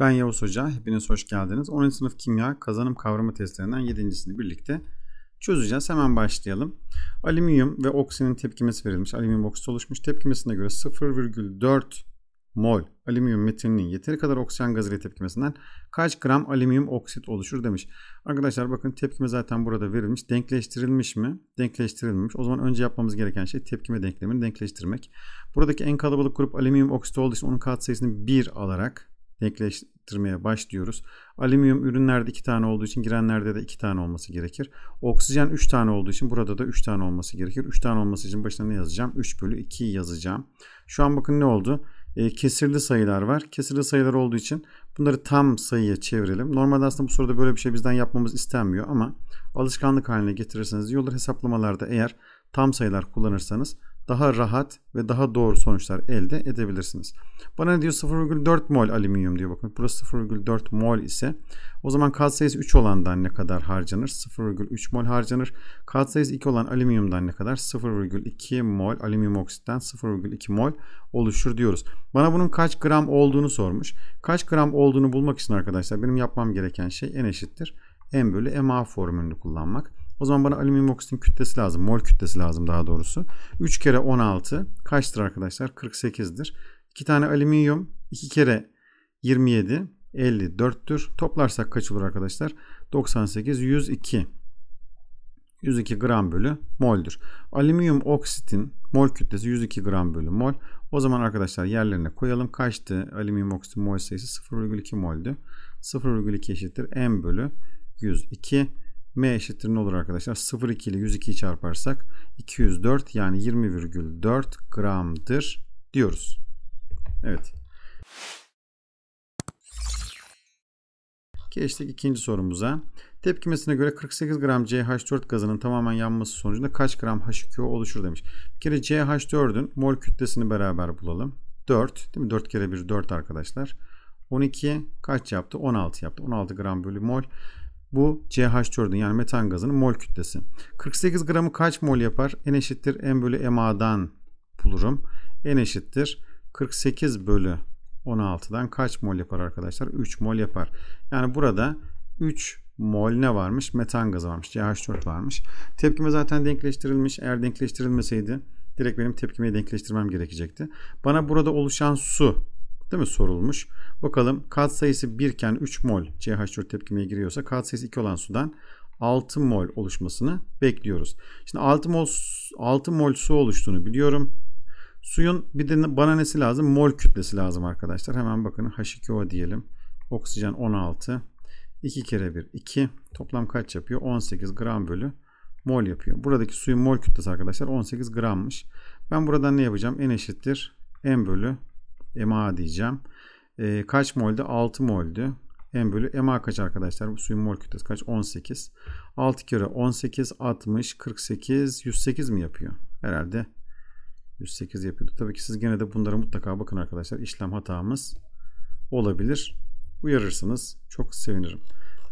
Ben Yavuz Hoca, hepiniz hoş geldiniz. 10. sınıf kimya kazanım kavramı testlerinden 7.sini birlikte çözeceğiz. Hemen başlayalım. Alüminyum ve oksinin tepkimesi verilmiş. Alüminyum oksit oluşmuş. Tepkimesine göre 0,4 mol alüminyum metilinin yeteri kadar oksijen gazıyla tepkimesinden kaç gram alüminyum oksit oluşur demiş. Arkadaşlar bakın tepkime zaten burada verilmiş. Denkleştirilmiş mi? Denkleştirilmiş. O zaman önce yapmamız gereken şey tepkime denklemini denkleştirmek. Buradaki en kalabalık grup alüminyum oksit olduğu için onun katsayısını 1 alarak denkleştirmeye başlıyoruz. Alüminyum ürünlerde 2 tane olduğu için girenlerde de 2 tane olması gerekir. Oksijen 3 tane olduğu için burada da 3 tane olması gerekir. 3 tane olması için başına ne yazacağım? 3 bölü 2 yazacağım. Şu an bakın ne oldu? E, kesirli sayılar var. Kesirli sayılar olduğu için bunları tam sayıya çevirelim. Normalde aslında bu soruda böyle bir şey bizden yapmamız istenmiyor ama alışkanlık haline getirirseniz iyi Hesaplamalarda eğer tam sayılar kullanırsanız daha rahat ve daha doğru sonuçlar elde edebilirsiniz. Bana ne diyor 0,4 mol alüminyum diyor bakın. Burası 0,4 mol ise o zaman katsayısı 3 olandan ne kadar harcanır? 0,3 mol harcanır. Katsayısı 2 olan alüminyumdan ne kadar? 0,2 mol alüminyum oksitten 0,2 mol oluşur diyoruz. Bana bunun kaç gram olduğunu sormuş. Kaç gram olduğunu bulmak için arkadaşlar benim yapmam gereken şey en eşittir. M bölü MA formülünü kullanmak. O zaman bana alüminyum oksitin kütlesi lazım. Mol kütlesi lazım daha doğrusu. 3 kere 16 kaçtır arkadaşlar? 48'dir. 2 tane alüminyum 2 kere 27 54'tür. Toplarsak kaç olur arkadaşlar? 98 102. 102 gram bölü moldür. Alüminyum oksitin mol kütlesi 102 gram bölü mol. O zaman arkadaşlar yerlerine koyalım. Kaçtı alüminyum oksitin mol sayısı? 0,2 moldü. 0,2 eşittir m bölü 102. M eşittir ne olur arkadaşlar? 0,2 ile 102'yi çarparsak 204 yani 20,4 gramdır diyoruz. Evet. Geçtik ikinci sorumuza. Tepkimesine göre 48 gram CH4 gazının tamamen yanması sonucunda kaç gram H2O oluşur demiş. Bir kere CH4'ün mol kütlesini beraber bulalım. 4 değil mi? 4 kere 1 4 arkadaşlar. 12 kaç yaptı? 16 yaptı. 16 gram bölü mol. Bu ch 4 yani metan gazının mol kütlesi. 48 gramı kaç mol yapar? N eşittir M bölü MA'dan bulurum. N eşittir 48 bölü 16'dan kaç mol yapar arkadaşlar? 3 mol yapar. Yani burada 3 mol ne varmış? Metan gazı varmış. CH4 varmış. Tepkime zaten denkleştirilmiş. Eğer denkleştirilmeseydi direkt benim tepkimeyi denkleştirmem gerekecekti. Bana burada oluşan su değil mi sorulmuş. Bakalım kat sayısı 1 iken 3 mol CH4 tepkimeye giriyorsa kat sayısı 2 olan sudan 6 mol oluşmasını bekliyoruz. Şimdi 6 mol 6 mol su oluştuğunu biliyorum. Suyun bir de bana nesi lazım? Mol kütlesi lazım arkadaşlar. Hemen bakın H2O diyelim. Oksijen 16. 2 kere 1 2. Toplam kaç yapıyor? 18 gram bölü mol yapıyor. Buradaki suyun mol kütlesi arkadaşlar 18 grammış. Ben buradan ne yapacağım? N eşittir M bölü MA diyeceğim. E, kaç molde? 6 moldü. M bölü MA kaç arkadaşlar? Bu suyun mol kütlesi kaç? 18. 6 kere 18, 60, 48, 108 mi yapıyor? Herhalde 108 yapıyordu. Tabii ki siz gene de bunlara mutlaka bakın arkadaşlar. İşlem hatamız olabilir. Uyarırsınız. Çok sevinirim.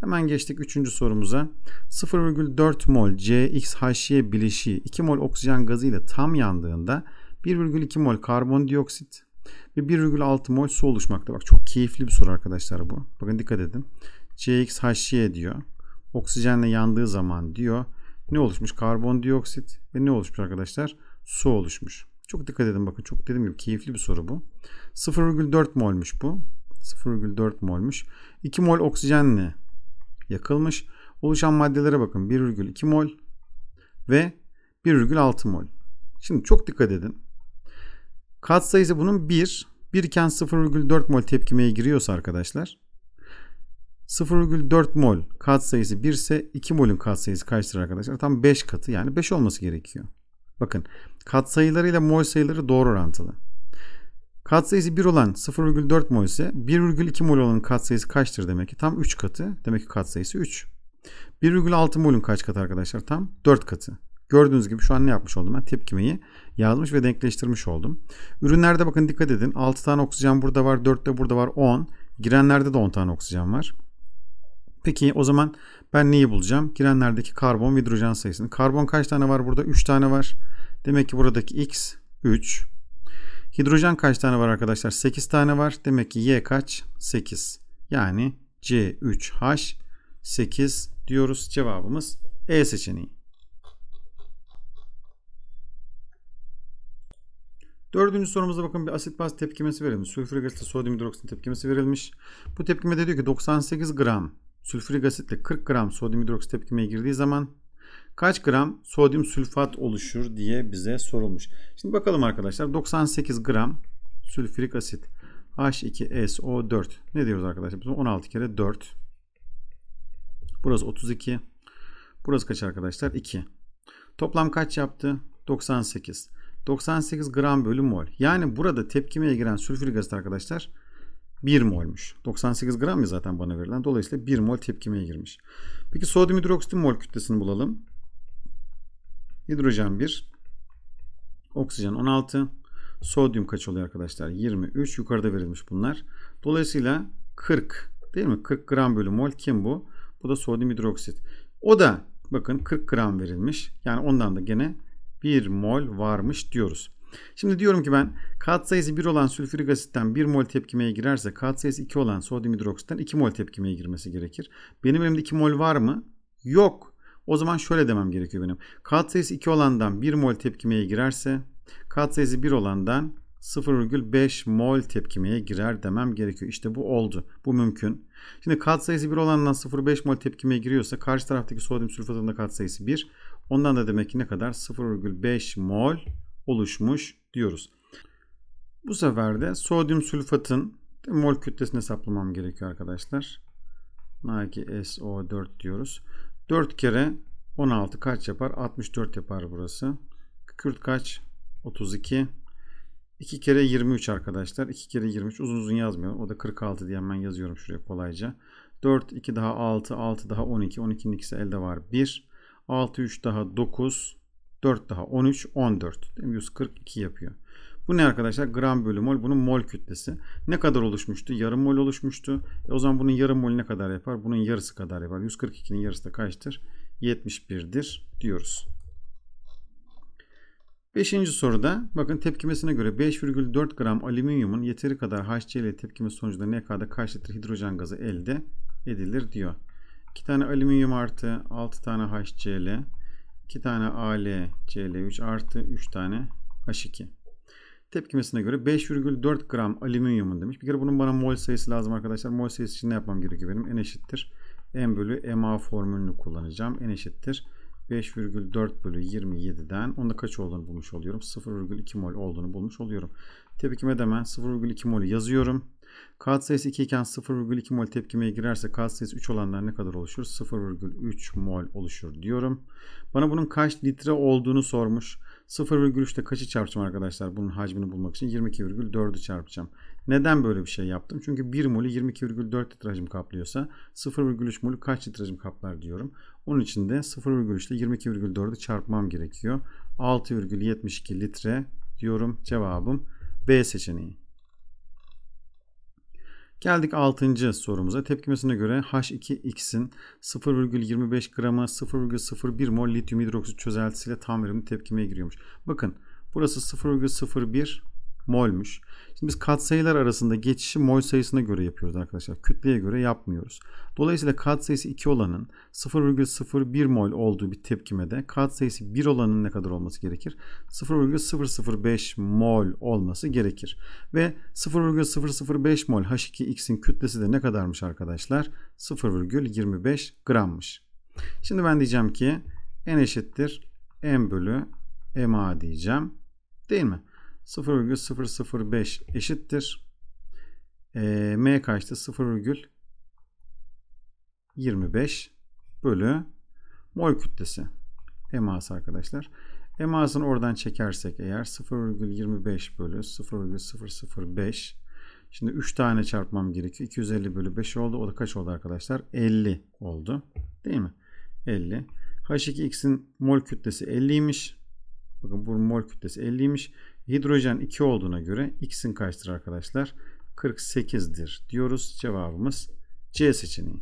Hemen geçtik 3. sorumuza. 0,4 mol CXHY bileşiği 2 mol oksijen gazı ile tam yandığında 1,2 mol karbondioksit ve 1,6 mol su oluşmakta. Bak çok keyifli bir soru arkadaşlar bu. Bakın dikkat edin. CXHY diyor. Oksijenle yandığı zaman diyor. Ne oluşmuş? Karbondioksit ve ne oluşmuş arkadaşlar? Su oluşmuş. Çok dikkat edin bakın. Çok dediğim gibi keyifli bir soru bu. 0,4 molmuş bu. 0,4 molmuş. 2 mol oksijenle yakılmış. Oluşan maddelere bakın. 1,2 mol ve 1,6 mol. Şimdi çok dikkat edin. Kat sayısı bunun 1. 1 iken 0,4 mol tepkimeye giriyorsa arkadaşlar 0,4 mol katsayısı 1 ise 2 molün kat sayısı kaçtır arkadaşlar? Tam 5 katı yani 5 olması gerekiyor. Bakın kat sayıları ile mol sayıları doğru orantılı. Kat sayısı 1 olan 0,4 mol ise 1,2 mol olanın sayısı kaçtır demek ki? Tam 3 katı. Demek ki kat sayısı 3. 1,6 molün kaç katı arkadaşlar? Tam 4 katı. Gördüğünüz gibi şu an ne yapmış oldum ben? Tepkimeyi yazmış ve denkleştirmiş oldum. Ürünlerde bakın dikkat edin. 6 tane oksijen burada var, 4 de burada var, 10. Girenlerde de 10 tane oksijen var. Peki o zaman ben neyi bulacağım? Girenlerdeki karbon hidrojen sayısını. Karbon kaç tane var burada? 3 tane var. Demek ki buradaki x 3. Hidrojen kaç tane var arkadaşlar? 8 tane var. Demek ki y kaç? 8. Yani C3H 8 diyoruz. Cevabımız E seçeneği. Dördüncü sorumuzda bakın bir asit baz tepkimesi verilmiş. Sülfürik asitle sodyum hidroksit tepkimesi verilmiş. Bu tepkimede diyor ki 98 gram sülfürik asitle 40 gram sodyum hidroksit tepkimeye girdiği zaman kaç gram sodyum sülfat oluşur diye bize sorulmuş. Şimdi bakalım arkadaşlar 98 gram sülfürik asit H2SO4 ne diyoruz arkadaşlar? 16 kere 4 burası 32 burası kaç arkadaşlar? 2 toplam kaç yaptı? 98 98 gram bölü mol. Yani burada tepkimeye giren sülfür asit arkadaşlar 1 molmuş. 98 gram ya zaten bana verilen. Dolayısıyla 1 mol tepkimeye girmiş. Peki sodyum hidroksit mol kütlesini bulalım. Hidrojen 1. Oksijen 16. Sodyum kaç oluyor arkadaşlar? 23. Yukarıda verilmiş bunlar. Dolayısıyla 40 değil mi? 40 gram bölü mol kim bu? Bu da sodyum hidroksit. O da bakın 40 gram verilmiş. Yani ondan da gene 1 mol varmış diyoruz. Şimdi diyorum ki ben katsayısı 1 olan sülfürik asitten 1 mol tepkimeye girerse katsayısı 2 olan sodyum hidroksitten 2 mol tepkimeye girmesi gerekir. Benim elimde 2 mol var mı? Yok. O zaman şöyle demem gerekiyor benim. Katsayısı 2 olandan 1 mol tepkimeye girerse katsayısı 1 olandan 0,5 mol tepkimeye girer demem gerekiyor. İşte bu oldu. Bu mümkün. Şimdi katsayısı 1 olandan 0,5 mol tepkimeye giriyorsa karşı taraftaki sodyum sülfatında katsayısı 1. Ondan da demek ki ne kadar 0,5 mol oluşmuş diyoruz. Bu sefer de sodyum sülfatın mol kütlesini hesaplamam gerekiyor arkadaşlar. na so 4 diyoruz. 4 kere 16 kaç yapar? 64 yapar burası. Kükürt kaç? 32. 2 kere 23 arkadaşlar. 2 kere 23 uzun uzun yazmıyorum. O da 46 diye hemen yazıyorum şuraya kolayca. 4, 2 daha 6, 6 daha 12. 12'nin ikisi elde var. 1. 6 3 daha 9 4 daha 13 14 değil mi? 142 yapıyor. Bu ne arkadaşlar? Gram bölü mol. Bunun mol kütlesi. Ne kadar oluşmuştu? Yarım mol oluşmuştu. E o zaman bunun yarım mol ne kadar yapar? Bunun yarısı kadar yapar. 142'nin yarısı da kaçtır? 71'dir diyoruz. Beşinci soruda bakın tepkimesine göre 5,4 gram alüminyumun yeteri kadar HCl tepkimesi sonucunda NK'da kaç litre hidrojen gazı elde edilir diyor. 2 tane alüminyum artı 6 tane HCl, 2 tane alcl 3 artı 3 tane H2. Tepkimesine göre 5,4 gram alüminyumun demiş. Bir kere bunun bana mol sayısı lazım arkadaşlar. Mol sayısı için ne yapmam gerekiyor benim? N eşittir. M bölü MA formülünü kullanacağım. N eşittir. 5,4 bölü 27'den onda kaç olduğunu bulmuş oluyorum. 0,2 mol olduğunu bulmuş oluyorum. Tepkime de hemen 0,2 mol yazıyorum. Katsayısı 2 iken 0,2 mol tepkimeye girerse katsayısı 3 olanlar ne kadar oluşur? 0,3 mol oluşur diyorum. Bana bunun kaç litre olduğunu sormuş. 0,3'te kaçı çarpacağım arkadaşlar? Bunun hacmini bulmak için 22,4'ü çarpacağım. Neden böyle bir şey yaptım? Çünkü 1 molü 22,4 litre hacim kaplıyorsa 0,3 molü kaç litre hacim kaplar diyorum. Onun için de 0,3 ile 22,4'ü çarpmam gerekiyor. 6,72 litre diyorum cevabım B seçeneği. Geldik 6. sorumuza. Tepkimesine göre H2X'in 0,25 gramı 0,01 mol lityum hidroksit çözeltisiyle tam verimli tepkimeye giriyormuş. Bakın burası 0,01 molmuş. Şimdi biz katsayılar arasında geçişi mol sayısına göre yapıyoruz arkadaşlar. Kütleye göre yapmıyoruz. Dolayısıyla katsayısı 2 olanın 0,01 mol olduğu bir tepkimede katsayısı 1 olanın ne kadar olması gerekir? 0,005 mol olması gerekir. Ve 0,005 mol H2X'in kütlesi de ne kadarmış arkadaşlar? 0,25 grammış. Şimdi ben diyeceğim ki n eşittir m bölü ma diyeceğim. Değil mi? 0,005 eşittir. E, M kaçtı? 0,25 bölü mol kütlesi. Emas arkadaşlar. Emasını oradan çekersek eğer 0,25 bölü 0,005 Şimdi 3 tane çarpmam gerekiyor. 250 bölü 5 oldu. O da kaç oldu arkadaşlar? 50 oldu. Değil mi? 50. H2X'in mol kütlesi 50'ymiş. Bakın bu mol kütlesi 50'ymiş. Hidrojen 2 olduğuna göre x'in kaçtır arkadaşlar? 48'dir diyoruz. Cevabımız C seçeneği.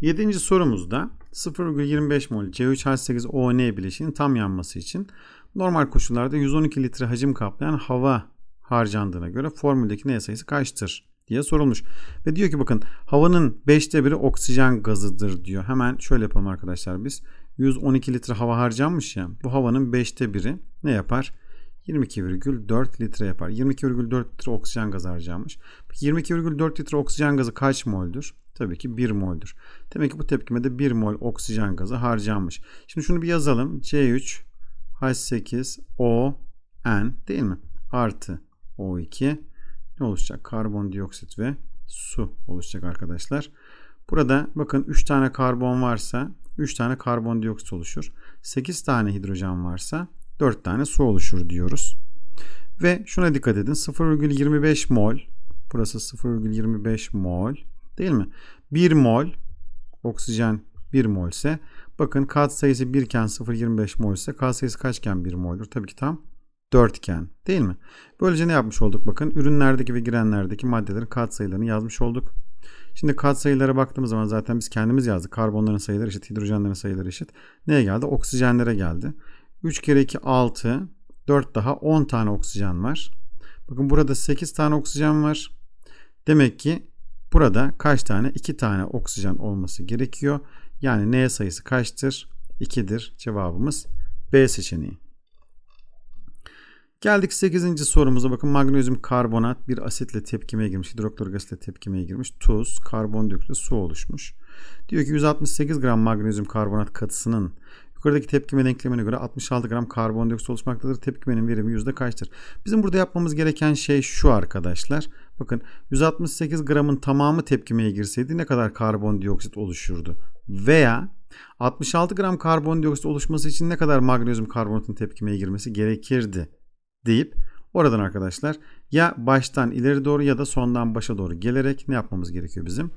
7. sorumuzda 0,25 mol C3H8ON bileşiğinin tam yanması için normal koşullarda 112 litre hacim kaplayan hava harcandığına göre formüldeki n sayısı kaçtır diye sorulmuş. Ve diyor ki bakın havanın 5'te biri oksijen gazıdır diyor. Hemen şöyle yapalım arkadaşlar biz. 112 litre hava harcanmış ya. Bu havanın 5'te biri ne yapar? 22,4 litre yapar. 22,4 litre oksijen gazı harcanmış. 22,4 litre oksijen gazı kaç moldür? Tabii ki 1 moldür. Demek ki bu tepkimede 1 mol oksijen gazı harcanmış. Şimdi şunu bir yazalım. C3 8 o n değil mi? Artı O2 ne oluşacak? Karbondioksit ve su oluşacak arkadaşlar. Burada bakın 3 tane karbon varsa 3 tane karbondioksit oluşur. 8 tane hidrojen varsa 4 tane su oluşur diyoruz. Ve şuna dikkat edin 0,25 mol burası 0,25 mol değil mi? 1 mol oksijen 1 mol ise bakın kat sayısı 1 iken 0,25 mol ise kat sayısı kaçken 1 moldur? Tabii ki tam 4 iken değil mi? Böylece ne yapmış olduk bakın ürünlerdeki ve girenlerdeki maddelerin kat sayılarını yazmış olduk. Şimdi kat sayılara baktığımız zaman zaten biz kendimiz yazdık. Karbonların sayıları eşit, hidrojenlerin sayıları eşit. Neye geldi? Oksijenlere geldi. 3 kere 2 6, 4 daha 10 tane oksijen var. Bakın burada 8 tane oksijen var. Demek ki burada kaç tane? 2 tane oksijen olması gerekiyor. Yani N sayısı kaçtır? 2'dir cevabımız B seçeneği. Geldik 8. sorumuza bakın magnezyum karbonat bir asitle tepkimeye girmiş. Hidroklorik tepkimeye girmiş. Tuz, karbondioksit ve su oluşmuş. Diyor ki 168 gram magnezyum karbonat katısının yukarıdaki tepkime denklemine göre 66 gram karbondioksit oluşmaktadır. Tepkimenin verimi yüzde kaçtır? Bizim burada yapmamız gereken şey şu arkadaşlar. Bakın 168 gramın tamamı tepkimeye girseydi ne kadar karbondioksit oluşurdu? Veya 66 gram karbondioksit oluşması için ne kadar magnezyum karbonatın tepkimeye girmesi gerekirdi? deyip oradan arkadaşlar ya baştan ileri doğru ya da sondan başa doğru gelerek ne yapmamız gerekiyor bizim?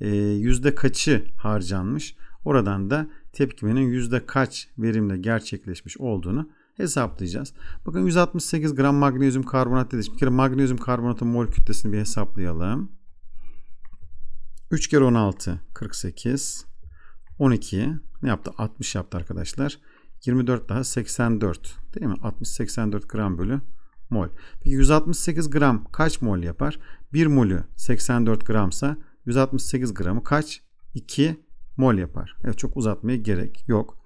E, yüzde kaçı harcanmış? Oradan da tepkimenin yüzde kaç verimle gerçekleşmiş olduğunu hesaplayacağız. Bakın 168 gram magnezyum karbonat dedi. Bir kere magnezyum karbonatın mol kütlesini bir hesaplayalım. 3 kere 16 48 12 ne yaptı? 60 yaptı arkadaşlar. 24 daha 84 değil mi? 60-84 gram bölü mol. Peki 168 gram kaç mol yapar? 1 molü 84 gramsa 168 gramı kaç? 2 mol yapar. Evet çok uzatmaya gerek yok.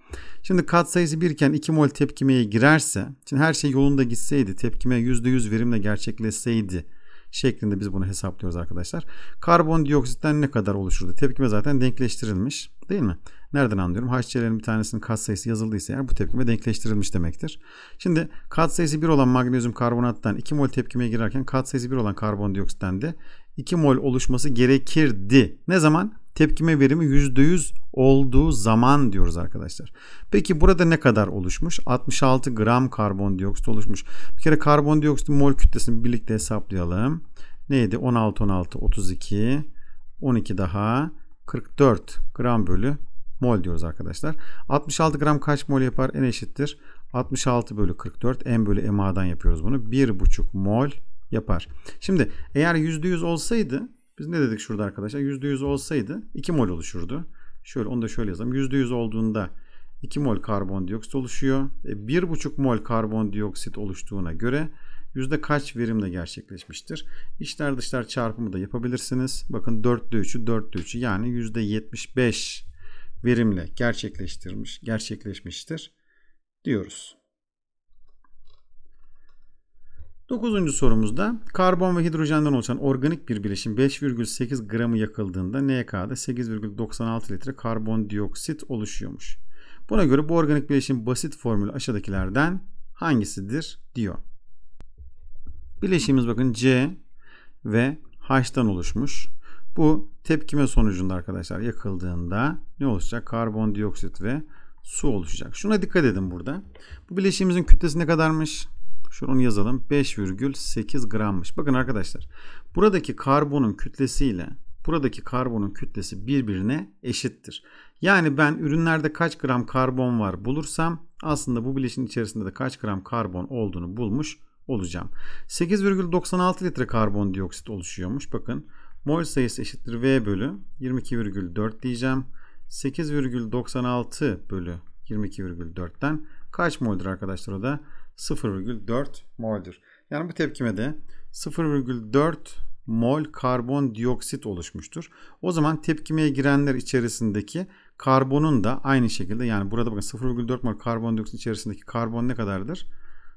Şimdi katsayısı 1 iken 2 mol tepkimeye girerse, şimdi her şey yolunda gitseydi, tepkime %100 verimle gerçekleşseydi şeklinde biz bunu hesaplıyoruz arkadaşlar. Karbondioksitten ne kadar oluşurdu? Tepkime zaten denkleştirilmiş değil mi? Nereden anlıyorum? HCl'lerin bir tanesinin kat sayısı yazıldıysa eğer bu tepkime denkleştirilmiş demektir. Şimdi kat sayısı 1 olan magnezyum karbonattan 2 mol tepkimeye girerken kat sayısı 1 olan karbondioksitten de 2 mol oluşması gerekirdi. Ne zaman? Tepkime verimi %100 olduğu zaman diyoruz arkadaşlar. Peki burada ne kadar oluşmuş? 66 gram karbondioksit oluşmuş. Bir kere karbondioksitin mol kütlesini birlikte hesaplayalım. Neydi? 16, 16, 32, 12 daha 44 gram bölü mol diyoruz arkadaşlar. 66 gram kaç mol yapar? N eşittir. 66 bölü 44 M bölü MA'dan yapıyoruz bunu. 1,5 mol yapar. Şimdi eğer %100 olsaydı biz ne dedik şurada arkadaşlar? %100 olsaydı 2 mol oluşurdu. Şöyle onu da şöyle yazalım. %100 olduğunda 2 mol karbondioksit oluşuyor. E, 1,5 mol karbondioksit oluştuğuna göre yüzde kaç verimle gerçekleşmiştir? İçler dışlar çarpımı da yapabilirsiniz. Bakın 4'te 3'ü 4'te 3'ü yani yüzde %75 verimle gerçekleştirmiş, gerçekleşmiştir diyoruz. Dokuzuncu sorumuzda karbon ve hidrojenden oluşan organik bir bileşim 5,8 gramı yakıldığında NK'da 8,96 litre karbondioksit oluşuyormuş. Buna göre bu organik bileşim basit formülü aşağıdakilerden hangisidir diyor. Bileşimimiz bakın C ve H'tan oluşmuş. Bu tepkime sonucunda arkadaşlar yakıldığında ne olacak? Karbondioksit ve su oluşacak. Şuna dikkat edin burada. Bu bileşiğimizin kütlesi ne kadarmış? Şunu yazalım. 5,8 grammış. Bakın arkadaşlar. Buradaki karbonun kütlesiyle buradaki karbonun kütlesi birbirine eşittir. Yani ben ürünlerde kaç gram karbon var bulursam aslında bu bileşin içerisinde de kaç gram karbon olduğunu bulmuş olacağım. 8,96 litre karbondioksit oluşuyormuş. Bakın Mol sayısı eşittir V bölü 22,4 diyeceğim. 8,96 bölü 22,4'ten kaç moldur arkadaşlar o da? 0,4 moldur. Yani bu tepkime de 0,4 mol karbondioksit oluşmuştur. O zaman tepkimeye girenler içerisindeki karbonun da aynı şekilde yani burada bakın 0,4 mol karbondioksit içerisindeki karbon ne kadardır?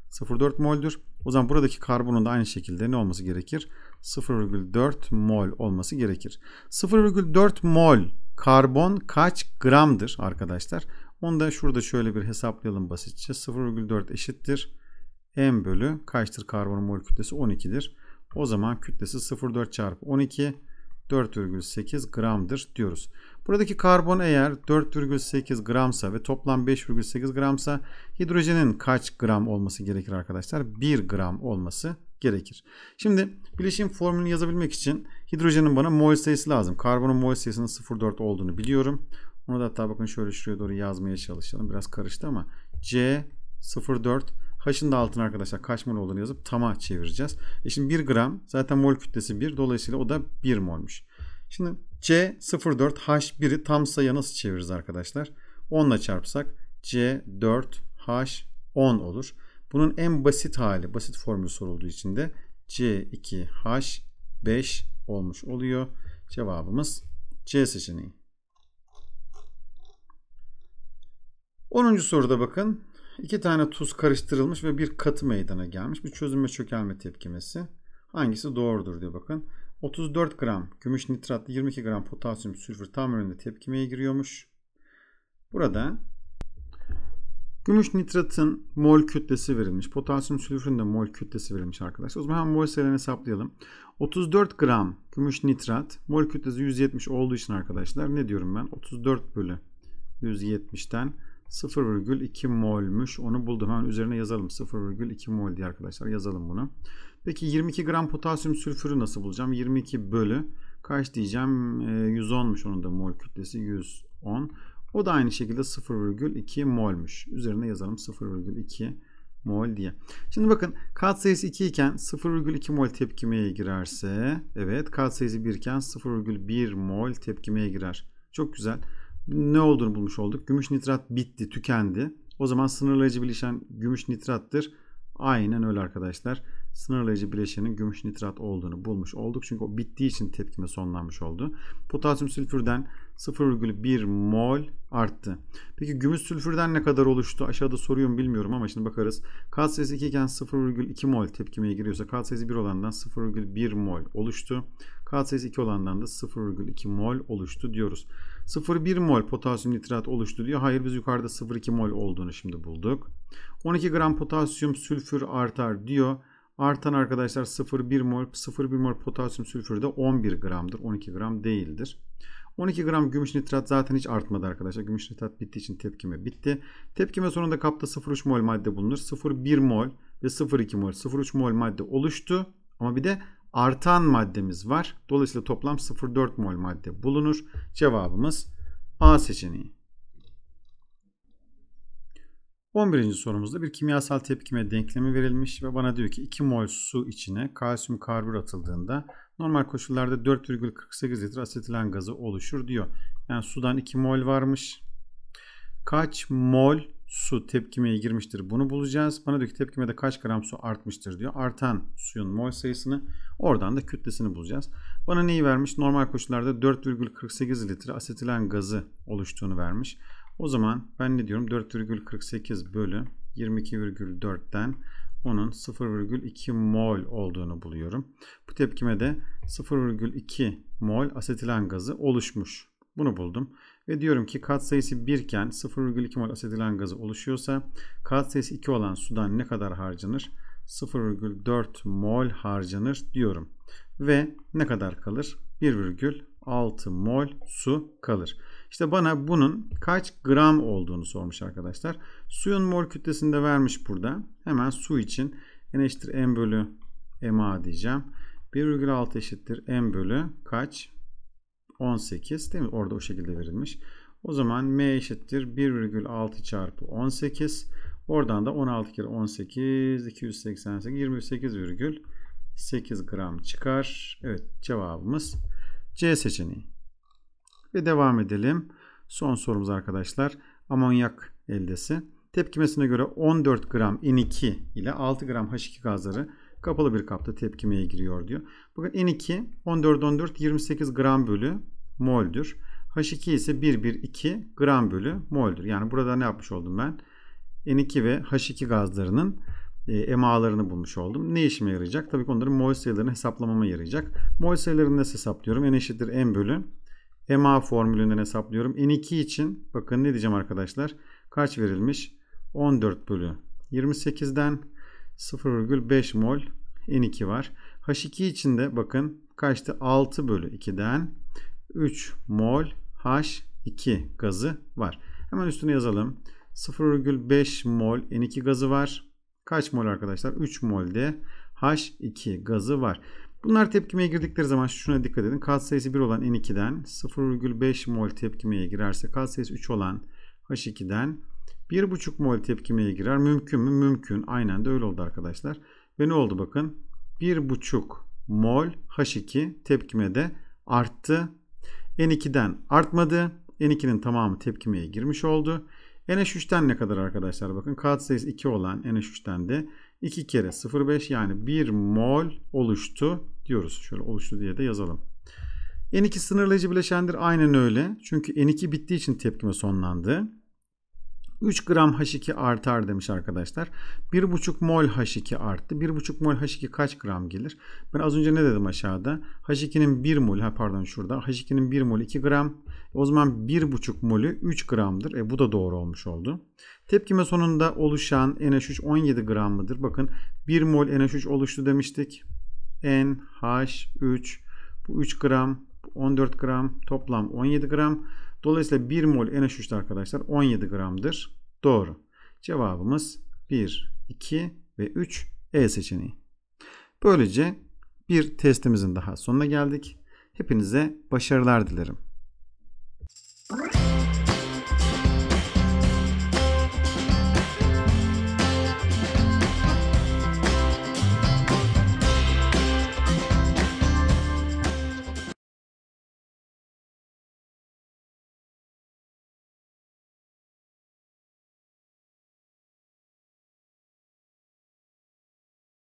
0,4 moldur. O zaman buradaki karbonun da aynı şekilde ne olması gerekir? 0,4 mol olması gerekir. 0,4 mol karbon kaç gramdır arkadaşlar? Onu da şurada şöyle bir hesaplayalım basitçe. 0,4 eşittir. M bölü kaçtır karbon mol kütlesi? 12'dir. O zaman kütlesi 0,4 çarpı 12 4,8 gramdır diyoruz. Buradaki karbon eğer 4,8 gramsa ve toplam 5,8 gramsa hidrojenin kaç gram olması gerekir arkadaşlar? 1 gram olması gerekir. Şimdi bileşim formülünü yazabilmek için hidrojenin bana mol sayısı lazım. Karbonun mol sayısının 0,4 olduğunu biliyorum. Onu da hatta bakın şöyle şuraya doğru yazmaya çalışalım. Biraz karıştı ama C 0,4 H'ın da altına arkadaşlar kaç mol olduğunu yazıp tama çevireceğiz. E şimdi 1 gram zaten mol kütlesi 1 dolayısıyla o da 1 molmuş. Şimdi C 0,4 H1'i tam sayıya nasıl çeviririz arkadaşlar? 10 ile çarpsak C 4 H 10 olur. Bunun en basit hali, basit formül sorulduğu için de C2H5 olmuş oluyor. Cevabımız C seçeneği. 10. soruda bakın. iki tane tuz karıştırılmış ve bir katı meydana gelmiş. Bir çözünme çökelme tepkimesi. Hangisi doğrudur diye bakın. 34 gram gümüş nitratlı 22 gram potasyum sülfür tam önünde tepkimeye giriyormuş. Burada Gümüş nitratın mol kütlesi verilmiş. Potasyum sülfürün de mol kütlesi verilmiş arkadaşlar. O zaman hemen mol sayılarını hesaplayalım. 34 gram gümüş nitrat mol kütlesi 170 olduğu için arkadaşlar ne diyorum ben? 34 bölü 170'ten 0,2 molmüş. Onu buldum. Hemen üzerine yazalım. 0,2 mol diye arkadaşlar yazalım bunu. Peki 22 gram potasyum sülfürü nasıl bulacağım? 22 bölü kaç diyeceğim? E, ee, 110'muş onun da mol kütlesi 110. O da aynı şekilde 0,2 molmuş. Üzerine yazalım 0,2 mol diye. Şimdi bakın katsayısı 2 iken 0,2 mol tepkimeye girerse evet katsayısı 1 iken 0,1 mol tepkimeye girer. Çok güzel. Ne olduğunu bulmuş olduk. Gümüş nitrat bitti, tükendi. O zaman sınırlayıcı bileşen gümüş nitrattır. Aynen öyle arkadaşlar. Sınırlayıcı bileşenin gümüş nitrat olduğunu bulmuş olduk. Çünkü o bittiği için tepkime sonlanmış oldu. Potasyum sülfürden 0,1 mol arttı. Peki gümüş sülfürden ne kadar oluştu? Aşağıda soruyorum bilmiyorum ama şimdi bakarız. Kalsiyum 2 iken 0,2 mol tepkimeye giriyorsa kalsiyum 1 olandan 0,1 mol oluştu. Kalsiyum 2 olandan da 0,2 mol oluştu diyoruz. 0,1 mol potasyum nitrat oluştu diyor. Hayır biz yukarıda 0,2 mol olduğunu şimdi bulduk. 12 gram potasyum sülfür artar diyor. Artan arkadaşlar 0,1 mol 0,1 mol potasyum sülfür de 11 gramdır. 12 gram değildir. 12 gram gümüş nitrat zaten hiç artmadı arkadaşlar. Gümüş nitrat bittiği için tepkime bitti. Tepkime sonunda kapta 0,3 mol madde bulunur. 0,1 mol ve 0,2 mol 0,3 mol madde oluştu. Ama bir de artan maddemiz var. Dolayısıyla toplam 0,4 mol madde bulunur. Cevabımız A seçeneği. 11. sorumuzda bir kimyasal tepkime denklemi verilmiş ve bana diyor ki 2 mol su içine kalsiyum karbür atıldığında normal koşullarda 4,48 litre asetilen gazı oluşur diyor. Yani sudan 2 mol varmış. Kaç mol su tepkimeye girmiştir bunu bulacağız. Bana diyor ki tepkimede kaç gram su artmıştır diyor. Artan suyun mol sayısını oradan da kütlesini bulacağız. Bana neyi vermiş? Normal koşullarda 4,48 litre asetilen gazı oluştuğunu vermiş. O zaman ben ne diyorum? 4,48 bölü 22,4'ten onun 0,2 mol olduğunu buluyorum. Bu tepkime de 0,2 mol asetilen gazı oluşmuş. Bunu buldum. Ve diyorum ki katsayısı sayısı 1 iken 0,2 mol asetilen gazı oluşuyorsa katsayısı sayısı 2 olan sudan ne kadar harcanır? 0,4 mol harcanır diyorum. Ve ne kadar kalır? 1,6 mol su kalır. İşte bana bunun kaç gram olduğunu sormuş arkadaşlar. Suyun mol kütlesini de vermiş burada. Hemen su için n eşittir m bölü ma diyeceğim. 1,6 eşittir m bölü kaç? 18 değil mi? Orada o şekilde verilmiş. O zaman m eşittir 1,6 çarpı 18. Oradan da 16 kere 18 288 28,8 gram çıkar. Evet cevabımız C seçeneği. Ve devam edelim. Son sorumuz arkadaşlar. Amonyak eldesi. Tepkimesine göre 14 gram N2 ile 6 gram H2 gazları kapalı bir kapta tepkimeye giriyor diyor. Bakın N2 14 14 28 gram bölü moldür. H2 ise 1 1 2 gram bölü moldür. Yani burada ne yapmış oldum ben? N2 ve H2 gazlarının emalarını bulmuş oldum. Ne işime yarayacak? Tabii ki onların mol sayılarını hesaplamama yarayacak. Mol sayılarını nasıl hesaplıyorum? N eşittir M bölü EMA formülünden hesaplıyorum. N2 için bakın ne diyeceğim arkadaşlar. Kaç verilmiş? 14 bölü 28'den 0,5 mol N2 var. H2 için de bakın kaçtı? 6 bölü 2'den 3 mol H2 gazı var. Hemen üstüne yazalım. 0,5 mol N2 gazı var. Kaç mol arkadaşlar? 3 molde H2 gazı var. Bunlar tepkimeye girdikleri zaman şuna dikkat edin. Kat sayısı 1 olan N2'den 0,5 mol tepkimeye girerse kat sayısı 3 olan H2'den 1,5 mol tepkimeye girer. Mümkün mü? Mümkün. Aynen de öyle oldu arkadaşlar. Ve ne oldu bakın? 1,5 mol H2 de arttı. N2'den artmadı. N2'nin tamamı tepkimeye girmiş oldu. NH3'ten ne kadar arkadaşlar? Bakın kat sayısı 2 olan NH3'ten de 2 kere 0,5 yani 1 mol oluştu diyoruz. Şöyle oluştu diye de yazalım. N2 sınırlayıcı bileşendir. Aynen öyle. Çünkü N2 bittiği için tepkime sonlandı. 3 gram H2 artar demiş arkadaşlar. 1,5 mol H2 arttı. 1,5 mol H2 kaç gram gelir? Ben az önce ne dedim aşağıda? H2'nin 1 mol, ha pardon şurada. H2'nin 1 mol 2 gram. O zaman 1,5 molü 3 gramdır. E bu da doğru olmuş oldu. Tepkime sonunda oluşan NH3 17 gram mıdır? Bakın 1 mol NH3 oluştu demiştik. NH3 bu 3 gram 14 gram toplam 17 gram. Dolayısıyla 1 mol NH3'te arkadaşlar 17 gramdır. Doğru. Cevabımız 1, 2 ve 3 E seçeneği. Böylece bir testimizin daha sonuna geldik. Hepinize başarılar dilerim.